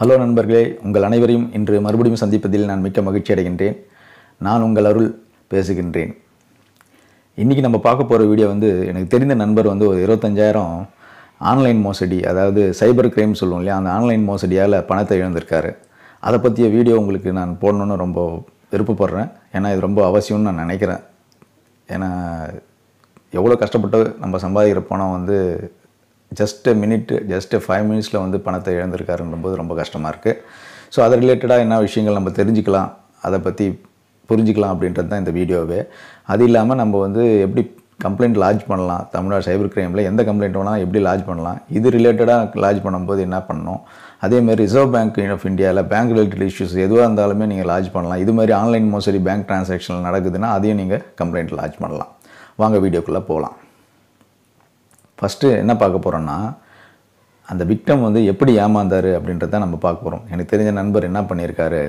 hello நண்பர்களே உங்கள் அனைவரையும் இன்று மறுபடியும் சந்திப்பதில் நான் மிக்க மகிழ்ச்சி அடைகின்றேன் நான் உங்கள் அருள் பேசுகின்றேன் இன்றைக்கி நம்ம பார்க்க போகிற வீடியோ வந்து எனக்கு தெரிந்த நண்பர் வந்து ஒரு இருபத்தஞ்சாயிரம் ஆன்லைன் மோசடி அதாவது சைபர் கிரைம் சொல்லுவோம் இல்லையா அந்த ஆன்லைன் மோசடியால் பணத்தை இழந்திருக்காரு அதை பற்றிய வீடியோ உங்களுக்கு நான் போடணுன்னு ரொம்ப விருப்பப்படுறேன் ஏன்னா இது ரொம்ப அவசியம்னு நான் நினைக்கிறேன் ஏன்னா எவ்வளோ கஷ்டப்பட்டு நம்ம சம்பாதிக்கிற பணம் வந்து ஜஸ்ட் மினிட் ஜஸ்ட் ஃபைவ் மினிட்ஸில் வந்து பணத்தை இழந்திருக்காருன்றும்போது ரொம்ப கஷ்டமாக இருக்குது ஸோ அதை ரிலேட்டடாக என்ன விஷயங்கள் நம்ம தெரிஞ்சுக்கலாம் அதை பற்றி புரிஞ்சிக்கலாம் அப்படின்றது தான் இந்த வீடியோவே அது இல்லாமல் நம்ம வந்து எப்படி கம்ப்ளைண்ட் லாட்ஜ் பண்ணலாம் தமிழ்நாடு சைபர் கிரைமில் எந்த கம்ப்ளைண்ட் வேணால் எப்படி லாஜ் பண்ணலாம் இது ரிலேட்டடாக லாட்ஜ் பண்ணும்போது என்ன பண்ணணும் அதேமாதிரி ரிசர்வ் பேங்க் ஆஃப் இந்தியாவில் பேங்க் ரிலேட்டட் இஷ்யூஸ் எதுவாக இருந்தாலுமே நீங்கள் லாஜ் பண்ணலாம் இது மாதிரி ஆன்லைன் மோசடி பேங்க் டிரான்சாக்ஷனில் நடக்குதுன்னா அதையும் நீங்கள் கம்ப்ளைண்ட் லாஜ் பண்ணலாம் வாங்க வீடியோக்குள்ளே போகலாம் ஃபஸ்ட்டு என்ன பார்க்க போகிறோன்னா அந்த விக்டம் வந்து எப்படி ஏமாந்தார் அப்படின்றத நம்ம பார்க்க போகிறோம் எனக்கு தெரிஞ்ச நண்பர் என்ன பண்ணியிருக்காரு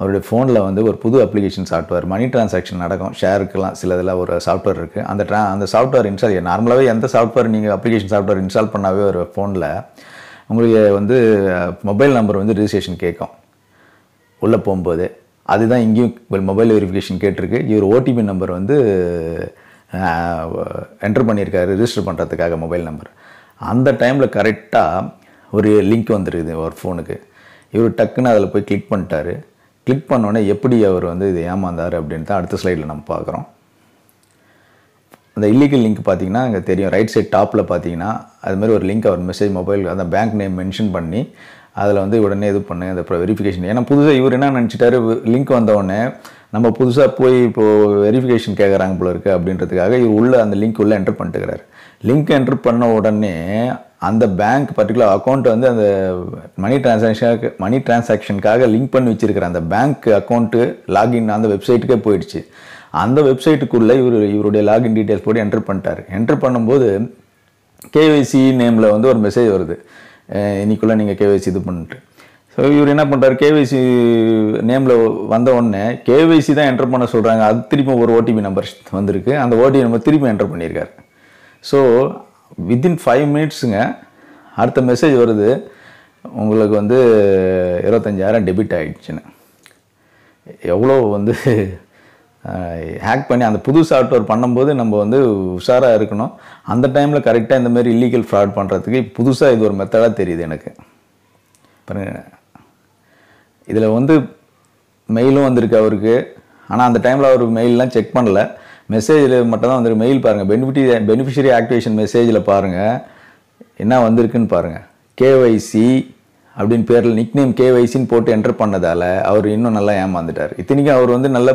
அவருடைய ஃபோனில் வந்து ஒரு புது அப்ளிகேஷன் சாஃப்ட்வேர் மணி டிரான்சாக்ஷன் நடக்கும் ஷேருக்கெலாம் சில இதில் ஒரு சாஃப்ட்வேர் இருக்குது அந்த ட்ரா அந்த சாஃப்ட்வேர் இன்ஸ்டால் நார்மலாகவே எந்த சாஃப்ட்வேர் நீங்கள் அப்ளிகேஷன் சாஃப்ட்வேர் இன்ஸ்டால் பண்ணாவே ஒரு ஃபோனில் உங்களுக்கு வந்து மொபைல் நம்பர் வந்து ரிஜிஸ்ட்ரேஷன் கேட்கும் உள்ளே போகும்போது அதுதான் இங்கேயும் மொபைல் வெரிஃபிகேஷன் கேட்டிருக்கு இவர் ஓடிபி நம்பர் வந்து என்ட்ரு பண்ணியிருக்காரு ரிஜிஸ்டர் பண்ணுறதுக்காக மொபைல் நம்பர் அந்த டைமில் கரெக்டாக ஒரு லிங்க் வந்துருக்குது ஒரு ஃபோனுக்கு இவர் டக்குன்னு அதில் போய் கிளிக் பண்ணிட்டாரு கிளிக் பண்ணோடனே எப்படி அவர் வந்து இதை ஏமாந்தார் அப்படின்னு தான் அடுத்த ஸ்லைடில் நம்ம பார்க்குறோம் அந்த இல்லீகல் லிங்க் பார்த்தீங்கன்னா அங்கே தெரியும் ரைட் சைட் டாப்பில் பார்த்தீங்கன்னா அதுமாதிரி ஒரு லிங்க் அவர் மெசேஜ் மொபைல் அந்த பேங்க் நேம் மென்ஷன் பண்ணி அதில் வந்து உடனே இது பண்ணு அந்த வெரிஃபிகேஷன் ஏன்னா புதுசாக இவர் என்ன நினச்சிட்டாரு லிங்க் வந்தவுடனே நம்ம புதுசாக போய் இப்போது வெரிஃபிகேஷன் கேட்குறாங்க போல இருக்குது அப்படின்றதுக்காக இவர் உள்ளே அந்த லிங்க் உள்ளே என்டர் பண்ணிட்டுக்கிறாரு லிங்க் என்டர் பண்ண உடனே அந்த பேங்க் பர்டிகுலர் அக்கௌண்ட் வந்து அந்த மணி டிரான்சாக்ஷனுக்கு மணி டிரான்சாக்ஷனுக்காக லிங்க் பண்ணி வச்சுருக்கிற அந்த பேங்க் அக்கௌண்ட்டு லாகின் அந்த வெப்சைட்டுக்கே போயிடுச்சு அந்த வெப்சைட்டுக்குள்ளே இவர் இவருடைய லாகின் டீட்டெயில்ஸ் போட்டு என்டர் பண்ணிட்டார் என்டர் பண்ணும்போது கேவைசி நேமில் வந்து ஒரு மெசேஜ் வருது இன்னைக்குள்ளே நீங்கள் கேவைசி இது பண்ணிட்டு இவர் என்ன பண்ணுறாரு கேவைசி நேமில் வந்த உடனே கேவைசி தான் என்டர் பண்ண சொல்கிறாங்க அது திருப்பி ஒரு ஓடிபி நம்பர் வந்திருக்கு அந்த ஓடிபி நம்பர் திருப்பி என்டர் பண்ணியிருக்காரு ஸோ வித்தின் ஃபைவ் மினிட்ஸுங்க அடுத்த மெசேஜ் வருது உங்களுக்கு வந்து இருபத்தஞ்சாயிரம் டெபிட் ஆகிடுச்சுன்னு எவ்வளோ வந்து ஹேக் பண்ணி அந்த புது சாஃப்ட்வேர் பண்ணும்போது நம்ம வந்து உஷாராக இருக்கணும் அந்த டைமில் கரெக்டாக இந்த மாதிரி இல்லீகல் ஃப்ராட் பண்ணுறதுக்கு புதுசாக இது ஒரு மெத்தடாக தெரியுது எனக்கு பாருங்கள் இதில் வந்து மெயிலும் வந்திருக்கு அவருக்கு ஆனால் அந்த டைமில் அவர் மெயிலெலாம் செக் பண்ணல மெசேஜில் மட்டும்தான் வந்துருக்கு மெயில் பாருங்கள் பெனிஃபிட்டி பெனிஃபிஷரி ஆக்டிவேஷன் மெசேஜில் பாருங்கள் என்ன வந்திருக்குன்னு பாருங்கள் கேஒய்சி அப்படின்னு பேரில் நேம் கேஒய்சின்னு போட்டு என்டர் பண்ணதால் அவர் இன்னும் நல்லா ஏமாந்துட்டார் இத்தனைக்கும் அவர் வந்து நல்ல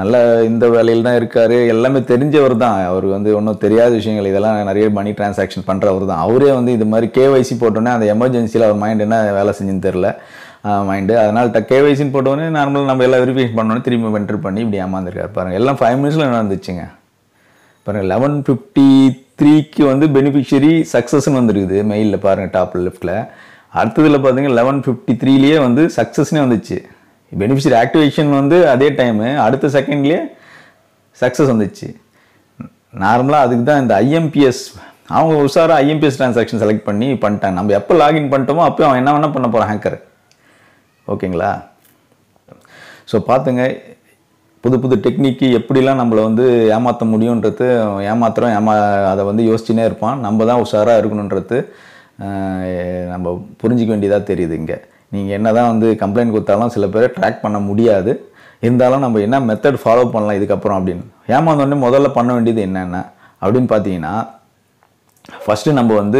நல்ல இந்த வேலையில் தான் இருக்கார் எல்லாமே தெரிஞ்சவர் தான் அவர் வந்து ஒன்றும் தெரியாத விஷயங்கள் இதெல்லாம் நிறைய மணி டிரான்சாக்ஷன் பண்ணுறவர் தான் அவரே வந்து இது மாதிரி கேஒய்சி போட்டோன்னே அந்த எமர்ஜென்சியில் அவர் மைண்ட் என்ன வேலை செஞ்சுன்னு தெரில மைண்டு அதனால் த கேவைசின்னு போட்டோடனே நார்மலாக நம்ம எல்லாம் வெரிஃபிகேஷன் பண்ணோன்னே திரும்பி என்ட்ரு பண்ணி இப்படி ஏமாந்துருக்காரு பாருங்கள் எல்லாம் ஃபைவ் மினிட்ஸில் நடந்துச்சுங்க பாருங்கள் லெவன் ஃபிஃப்டி த்ரீக்கு வந்து பெனிஃபிஷரி சக்ஸஸ்ன்னு வந்துருக்குது மெயிலில் பாருங்கள் டாப் லெஃப்ட்டில் அடுத்ததில் பார்த்தீங்கன்னா லெவன் ஃபிஃப்டி த்ரீலேயே வந்து சக்ஸஸ்னே வந்துச்சு பெனிஃபிஷரி ஆக்டிவேஷன் வந்து அதே டைமு அடுத்த செகண்ட்லேயே சக்ஸஸ் வந்துச்சு நார்மலாக அதுக்கு தான் இந்த ஐஎம்பிஎஸ் அவங்க உஷாராக ஐஎம்பிஎஸ் ட்ரான்சாக்ஷன் செலக்ட் பண்ணி பண்ணிட்டாங்க நம்ம எப்போ லாகின் பண்ணிட்டோமோ அப்போ அவன் என்ன வேணால் பண்ண போகிறான் ஹேக்கர் ஓகேங்களா ஸோ பார்த்துங்க புது புது டெக்னிக்கு எப்படிலாம் நம்மளை வந்து ஏமாற்ற முடியுன்றது ஏமாத்திரம் ஏமா அதை வந்து யோசிச்சுனே இருப்பான் நம்ம தான் உஷாராக இருக்கணுன்றது நம்ம புரிஞ்சிக்க வேண்டியதாக தெரியுது இங்கே நீங்கள் என்ன தான் வந்து கம்ப்ளைண்ட் கொடுத்தாலும் சில பேரை ட்ராக் பண்ண முடியாது இருந்தாலும் நம்ம என்ன மெத்தட் ஃபாலோ பண்ணலாம் இதுக்கப்புறம் அப்படின்னு ஏமாந்தோடனே முதல்ல பண்ண வேண்டியது என்னென்ன அப்படின்னு பார்த்தீங்கன்னா ஃபஸ்ட்டு நம்ம வந்து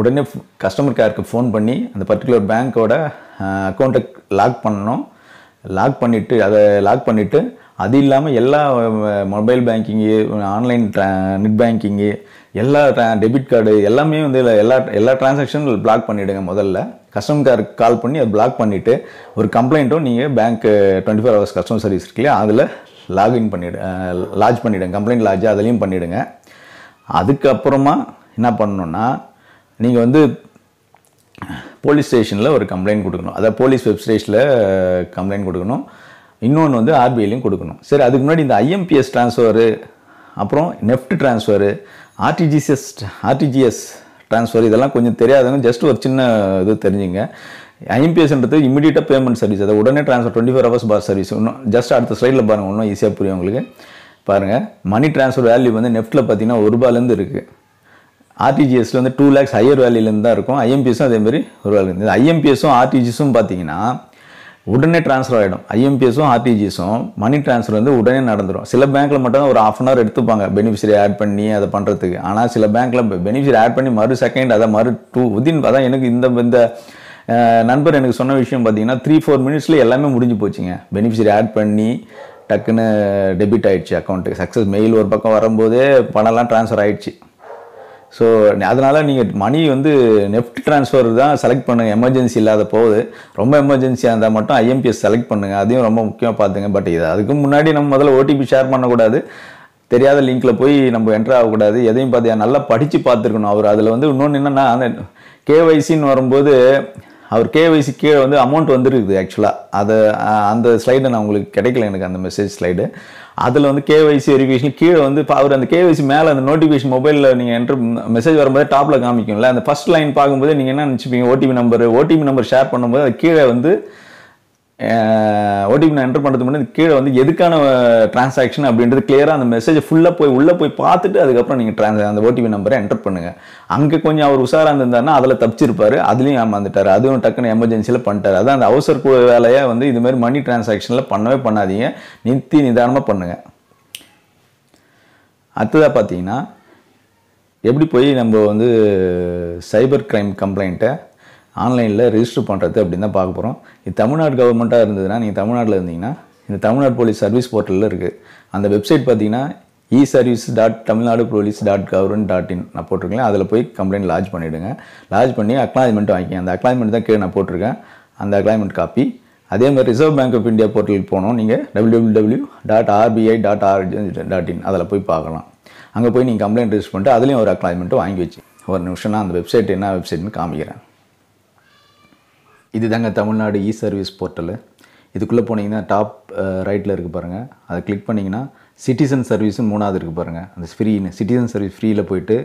உடனே கஸ்டமர் கேருக்கு ஃபோன் பண்ணி அந்த பர்டிகுலர் பேங்க்கோட அக்கௌண்ட்டை லாக் பண்ணணும் லாக் பண்ணிவிட்டு அதை லாக் பண்ணிவிட்டு அது இல்லாமல் எல்லா மொபைல் பேங்கிங்கு ஆன்லைன் ட்ரா நெட் பேங்கிங்கு எல்லா ட்ரா டெபிட் கார்டு எல்லாமே வந்து எல்லா எல்லா டிரான்சாக்ஷன் பிளாக் பண்ணிவிடுங்க முதல்ல கஸ்டமர் கேருக்கு கால் பண்ணி அதை பிளாக் பண்ணிவிட்டு ஒரு கம்ப்ளைண்ட்டும் நீங்கள் பேங்க்கு twenty four hours customer service இருக்கு இல்லையா அதில் லாகின் பண்ணிவிடு லாட்ஜ் பண்ணிவிடுங்க கம்ப்ளைண்ட் லாட்ஜ் அதுலேயும் பண்ணிவிடுங்க அதுக்கப்புறமா என்ன பண்ணணுன்னா நீங்கள் வந்து போலீஸ் ஸ்டேஷனில் ஒரு கம்ப்ளைண்ட் கொடுக்கணும் அதாவது போலீஸ் வெப் ஸ்டேஷனில் கம்ப்ளைண்ட் கொடுக்கணும் இன்னொன்று வந்து ஆர்பிஐலையும் கொடுக்கணும் சரி அதுக்கு முன்னாடி இந்த ஐஎம்பிஎஸ் ட்ரான்ஸ்ஃபரு அப்புறம் NEFT transfer RTGS RTGS transfer இதெல்லாம் கொஞ்சம் தெரியாதவங்க ஜஸ்ட் ஒரு சின்ன இது தெரிஞ்சுங்க ஐஎம்பிஎஸ்ன்றது இமீடியட்டாக பேமெண்ட் சர்வீஸ் அதை உடனே ட்ரான்ஸ்ஃபர் டுவெண்ட்டி ஃபோர் ஹவர்ஸ் பார் சர்வீஸ் இன்னும் ஜஸ்ட் அடுத்த ஸ்லைடில் பாருங்கள் இன்னும் ஈஸியாக புரியும் உங்களுக்கு பாருங்கள் மணி ட்ரான்ஸ்ஃபர் வேல்யூ வந்து நெஃப்ட்டில் பார்த்தீங்கன்னா ஒரு ரூபாலேருந்து இருக்குது ஆர்டிஜிஎஸ்சில் வந்து டூ லேக்ஸ் ஹையர் வேல்யூலேருந்து தான் இருக்கும் ஐஎம்பிஎஸும் அதேமாதிரி ஒரு வேலை இந்த ஐஎம்பிஎஸும் ஆர்டிஜிஎஸும் பார்த்தீங்கன்னா உடனே ட்ரான்ஸ்ஃபர் ஆகிடும் ஐஎம்பிஎஸும் ஆர்டிஜிஎஸும் மணி ட்ரான்ஸ்ஃபர் வந்து உடனே நடந்துடும் சில பேங்க்கில் மட்டும் தான் ஒரு ஆஃப் அன் ஹவர் எடுத்துப்பாங்க பெனிஃபிஷரி ஆட் பண்ணி அதை பண்ணுறதுக்கு ஆனால் சில பேங்க்கில் பெனிஃபிஷரி ஆட் பண்ணி மறு செகண்ட் அதை மறு டூ வித்தின் அதான் எனக்கு இந்த இந்த நண்பர் எனக்கு சொன்ன விஷயம் பார்த்தீங்கன்னா த்ரீ ஃபோர் மினிட்ஸில் எல்லாமே முடிஞ்சு போச்சுங்க பெனிஃபிஷரி ஆட் பண்ணி டக்குன்னு டெபிட் ஆகிடுச்சு அக்கௌண்ட்டுக்கு சக்ஸஸ் மெயில் ஒரு பக்கம் வரும்போதே பணம்லாம் ட்ரான்ஸ்ஃபர் ஆகிடுச்சு ஸோ அதனால் நீங்கள் மணி வந்து நெஃப்ட் ட்ரான்ஸ்ஃபர் தான் செலக்ட் பண்ணுங்கள் எமர்ஜென்சி இல்லாத போகுது ரொம்ப எமர்ஜென்சியாக இருந்தால் மட்டும் ஐஎம்பிஎஸ் செலக்ட் பண்ணுங்கள் அதையும் ரொம்ப முக்கியமாக பார்த்துங்க பட் இது அதுக்கு முன்னாடி நம்ம முதல்ல ஓடிபி ஷேர் பண்ணக்கூடாது தெரியாத லிங்க்கில் போய் நம்ம என்ட்ரு ஆகக்கூடாது எதையும் பார்த்தியா நல்லா படித்து பார்த்துருக்கணும் அவர் அதில் வந்து இன்னொன்று என்னென்னா அந்த கேவைசின்னு வரும்போது அவர் கேவைசி கீழே வந்து அமௌண்ட் வந்துருக்குது ஆக்சுவலாக அதை அந்த ஸ்லைடு நான் உங்களுக்கு கிடைக்கல எனக்கு அந்த மெசேஜ் ஸ்லைடு அதில் வந்து கேவைசி வெரிஃபிகேஷன் கீழே வந்து அவர் அந்த கேவைசி மேலே அந்த நோட்டிஃபிகேஷன் மொபைலில் நீங்கள் என்ட்ரு மெசேஜ் வரும்போது டாப்பில் காமிக்கும்ல அந்த ஃபஸ்ட் லைன் பார்க்கும்போது நீங்கள் என்ன நினச்சிப்பீங்க OTP number OTP number share பண்ணும்போது அது கீழே வந்து ஓடிபி நான் என்டர் பண்ணுறது முன்னாடி கீழே வந்து எதுக்கான டிரான்சாக்ஷன் அப்படின்றது கிளியராக அந்த மெசேஜை ஃபுல்லாக போய் உள்ளே போய் பார்த்துட்டு அதுக்கப்புறம் நீங்கள் ட்ரான்ஸ் அந்த ஓடிபி நம்பரை என்டர் பண்ணுங்கள் அங்கே கொஞ்சம் அவர் உஷாராக இருந்திருந்தார்னா அதில் தப்பிச்சிருப்பார் அதுலேயும் ஏமாந்துட்டார் அதுவும் டக்குன்னு எமர்ஜென்சியில் பண்ணிட்டார் அதான் அந்த அவசர வேலையை வந்து இதுமாரி மணி டிரான்சாக்ஷனில் பண்ணவே பண்ணாதீங்க நித்தி நிதானமாக பண்ணுங்கள் அடுத்ததாக பார்த்தீங்கன்னா எப்படி போய் நம்ம வந்து சைபர் க்ரைம் கம்ப்ளைண்ட்டை ஆன்லைனில் ரிஜிஸ்டர் பண்ணுறது அப்படின்னு தான் பார்க்க போகிறோம் இது தமிழ்நாடு கவர்மெண்ட்டாக இருந்ததுன்னா நீங்கள் தமிழ்நாட்டில் இருந்தீங்கன்னா இந்த தமிழ்நாடு போலீஸ் சர்வீஸ் போர்ட்டலில் இருக்குது அந்த வெப்சைட் பார்த்தீங்கன்னா e service dot Tamil Nadu police dot government dot in நான் போட்டிருக்கேன் அதில் போய் கம்ப்ளைண்ட் லாஜ் பண்ணிவிடுங்க லாட்ஜ் பண்ணி அக்னாலஜ்மெண்ட் வாங்கி அந்த அக்னாலஜ்மெண்ட் தான் கீழே நான் போட்டிருக்கேன் அந்த அக்னாலஜ்மெண்ட் காப்பி அதே மாதிரி ரிசர்வ் பேங்க் ஆஃப் இந்தியா போர்ட்டலுக்கு போனோம் நீங்கள் W W dot RBI dot R dot in அதில் போய் பார்க்கலாம் அங்கே போய் நீங்கள் கம்ப்ளைண்ட் ரிஜிஸ்டர் பண்ணிட்டு அதுலேயும் ஒரு அக்னாலஜ்மெண்ட்டு வாங்கி வச்சு ஒரு நிமிஷம் நான் அந்த வெப்சைட் என்ன வெப்சைட்னு காமிக்கிறேன் இது தாங்க தமிழ்நாடு இ சர்வீஸ் போர்ட்டலு இதுக்குள்ளே போனீங்கன்னா டாப் ரைட்டில் இருக்குது பாருங்கள் அதை கிளிக் பண்ணிங்கன்னா சிட்டிசன் சர்வீஸும் மூணாவது இருக்குது பாருங்கள் அந்த ஃப்ரீன்னு சிட்டிசன் சர்வீஸ் ஃப்ரீயில் போயிட்டு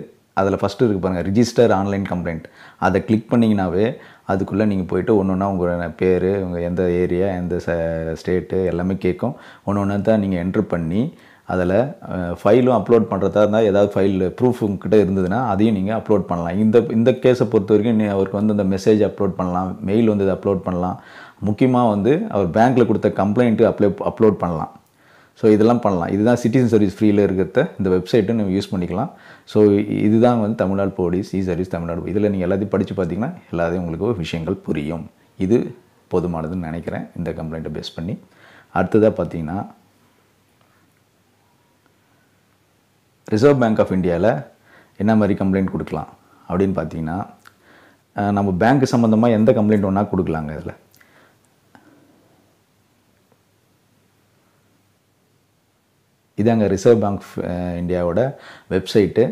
அதில் ஃபஸ்ட்டு இருக்குது பாருங்கள் ரிஜிஸ்டர் ஆன்லைன் கம்ப்ளைண்ட் அதை கிளிக் பண்ணிங்கனாவே அதுக்குள்ளே நீங்கள் போய்ட்டு ஒன்று ஒன்றா உங்கள் பேர் உங்கள் எந்த ஏரியா எந்த ச ஸ்டேட்டு எல்லாமே கேட்கும் ஒன்று ஒன்று தான் நீங்கள் என்ட்ரு பண்ணி அதில் ஃபைலும் அப்லோட் பண்ணுறதா இருந்தால் ஏதாவது ஃபைல் ப்ரூஃப் உங்ககிட்ட இருந்ததுன்னா அதையும் நீங்கள் அப்லோட் பண்ணலாம் இந்த இந்த கேஸை பொறுத்த வரைக்கும் நீ அவருக்கு வந்து அந்த மெசேஜ் அப்லோட் பண்ணலாம் மெயில் வந்து இதை அப்லோட் பண்ணலாம் முக்கியமாக வந்து அவர் பேங்க்கில் கொடுத்த கம்ப்ளைண்ட்டு அப்ளை அப்லோட் பண்ணலாம் ஸோ இதெல்லாம் பண்ணலாம் இதுதான் சிட்டிசன் சர்வீஸ் ஃப்ரீயில் இருக்கிறத இந்த வெப்சைட்டும் நம்ம யூஸ் பண்ணிக்கலாம் ஸோ இதுதான் வந்து Tamil Nadu police e service Tamil Nadu இதில் நீங்கள் எல்லாத்தையும் படித்து பார்த்தீங்கன்னா எல்லாத்தையும் உங்களுக்கு விஷயங்கள் புரியும் இது போதுமானதுன்னு நினைக்கிறேன் இந்த கம்ப்ளைண்ட்டை பேஸ் பண்ணி அடுத்ததாக பார்த்தீங்கன்னா ரிசர்வ் பேங்க் ஆஃப் இந்தியாவில் என்ன மாதிரி கம்ப்ளைண்ட் கொடுக்கலாம் அப்படின்னு பார்த்தீங்கன்னா நம்ம பேங்க்கு சம்மந்தமாக எந்த கம்ப்ளைண்ட் ஒன்றா கொடுக்கலாங்க இதில் இதாங்க ரிசர்வ் பேங்க் இந்தியாவோட வெப்சைட்டு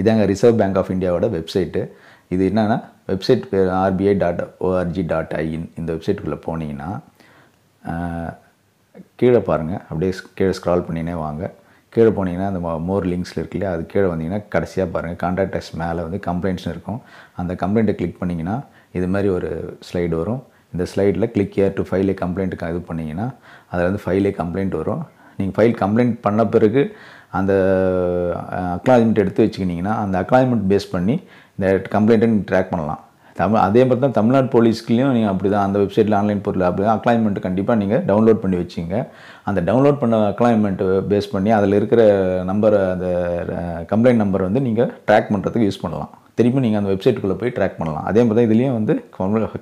இதாங்க ரிசர்வ் பேங்க் ஆஃப் இந்தியாவோட வெப்சைட்டு இது என்னென்னா வெப்சைட் பேர் RBI dot ORG dot in இந்த வெப்சைட்டுக்குள்ளே போனீங்கன்னா கீழே பாருங்கள் அப்படியே கீழே ஸ்க்ரால் பண்ணினே வாங்க கீழே போனீங்கன்னா அந்த மோர் லிங்க்ஸில் இருக்கு இல்லையா அது கீழே வந்தீங்கன்னா கடைசியாக பாருங்கள் கான்டாக்ட் டெஸ்ட் மேலே வந்து கம்ப்ளைண்ட்ஸ்னு இருக்கும் அந்த கம்ப்ளைண்ட்டை கிளிக் பண்ணிங்கன்னா இது மாதிரி ஒரு ஸ்லைடு வரும் இந்த ஸ்லைடில் கிளிக் ஏர் டு ஃபைலே கம்ப்ளைண்ட்டுக்கு இது பண்ணிங்கன்னா அதில் வந்து ஃபைலே கம்ப்ளைண்ட் வரும் நீங்கள் ஃபைல் கம்ப்ளைண்ட் பண்ண பிறகு அந்த அக்னாலஜ்மெண்ட் எடுத்து வச்சுக்கிட்டிங்கன்னா அந்த அக்னாலஜ்மெண்ட் பேஸ் பண்ணி இந்த கம்ப்ளைண்ட்டை நீங்கள் ட்ராக் பண்ணலாம் தமிழ் அதே மாதிரி தான் தமிழ்நாடு போலீஸ்க்குலேயும் நீங்கள் அப்படி தான் அந்த வெப்சைட்டில் ஆன்லைன் பொருள் அப்படி தான் அக்ளைன்மெண்ட் கண்டிப்பாக நீங்கள் டவுன்லோட் பண்ணி வச்சிங்க அந்த டவுன்லோட் பண்ண அக்ளைன்மெண்ட்டு பேஸ் பண்ணி அதில் இருக்கிற நம்பரை அந்த கம்ப்ளைண்ட் நம்பர் வந்து நீங்கள் ட்ராக் பண்ணுறதுக்கு யூஸ் பண்ணலாம் திரும்பி நீங்கள் அந்த வெப்சைட்டுக்குள்ளே போய் ட்ராக் பண்ணலாம் அதே மாதிரி தான் இதுலேயும் வந்து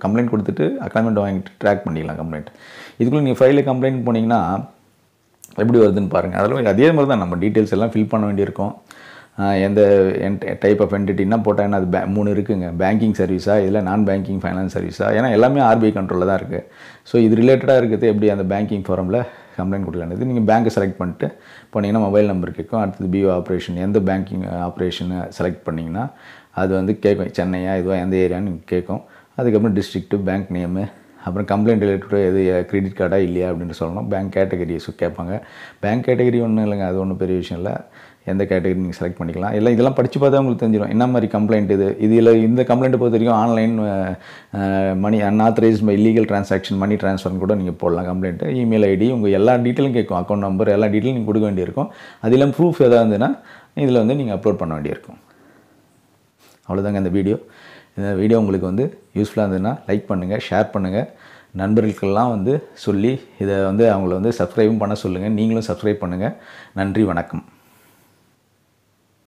கம்ப்ளைண்ட் கொடுத்துட்டு அக்ளைன்மெண்ட் வாங்கிட்டு ட்ராக் பண்ணிக்கலாம் கம்ப்ளைண்ட் இதுக்குள்ளே நீங்கள் ஃபைலில் கம்ப்ளைண்ட் போனீங்கன்னா எப்படி வருதுன்னு பாருங்கள் அதில் அதே மாதிரி தான் நம்ம டீட்டெயில்ஸ் எல்லாம் ஃபில் பண்ண வேண்டியிருக்கும் எந்த டைப் ஆஃப் என்டிட்டினா போட்டால் என்ன அது பே மூணு இருக்குங்க பேங்கிங் சர்வீஸா இதில் நான் பேங்கிங் ஃபைனான்ஸ் சர்வீஸா ஏன்னா எல்லாமே ஆர்பிஐ கண்ட்ரோலில் தான் இருக்குது ஸோ இது ரிலேட்டடாக இருக்கிறது எப்படி அந்த பேங்கிங் ஃபோரமில் கம்ப்ளைண்ட் கொடுக்கலானது நீங்கள் பேங்க்கை செலக்ட் பண்ணிட்டு போனீங்கன்னா மொபைல் நம்பர் கேட்கும் அடுத்தது பிஓ ஆப்ரேஷன் எந்த பேங்கிங் ஆப்ரேஷனு செலக்ட் பண்ணிங்கன்னா அது வந்து கேட்கும் சென்னையாக இதுவாக எந்த ஏரியான்னு கேட்கும் அதுக்கப்புறம் டிஸ்ட்ரிக்ட்டு பேங்க் நேமு அப்புறம் கம்ப்ளைண்ட் ரிலேட்டடாக எது கிரெடிட் கார்டா இல்லையா அப்படின்னு சொல்லணும் பேங்க் கேட்டகரிஸ் கேட்பாங்க பேங்க் கேட்டகரி ஒன்றும் இல்லைங்க அது ஒன்றும் பெரிய விஷயம் இல்லை எந்த கேட்டகரி நீங்கள் செலக்ட் பண்ணிக்கலாம் இல்லை இதெல்லாம் படித்து பார்த்தா உங்களுக்கு தெரிஞ்சிடும் என்ன மாதிரி கம்ப்ளைண்ட் இது இதில் இந்த கம்ப்ளைண்ட் பொறுத்த வரைக்கும் online money unauthorised legal transaction money ட்ரான்ஸ்ஃபர்னு கூட நீங்கள் போடலாம் கம்ப்ளைண்ட்டு இமெயில் ஐடி உங்கள் எல்லா டீட்டெயிலும் கேட்கும் அக்கௌண்ட் நம்பர் எல்லா டீட்டெயிலும் நீங்கள் கொடுக்க வேண்டியிருக்கும் அது இல்லாமல் ப்ரூஃப் எதாவதுன்னா இதில் வந்து நீங்கள் அப்லோட் பண்ண வேண்டியிருக்கும் அவ்வளோதாங்க இந்த வீடியோ இந்த வீடியோ உங்களுக்கு வந்து யூஸ்ஃபுல்லாக இருந்ததுன்னா லைக் பண்ணுங்கள் ஷேர் பண்ணுங்கள் நண்பர்களுக்கெல்லாம் வந்து சொல்லி இதை வந்து அவங்கள வந்து சப்ஸ்கிரைபும் பண்ண சொல்லுங்கள் நீங்களும் சப்ஸ்கிரைப் பண்ணுங்கள் நன்றி வணக்கம்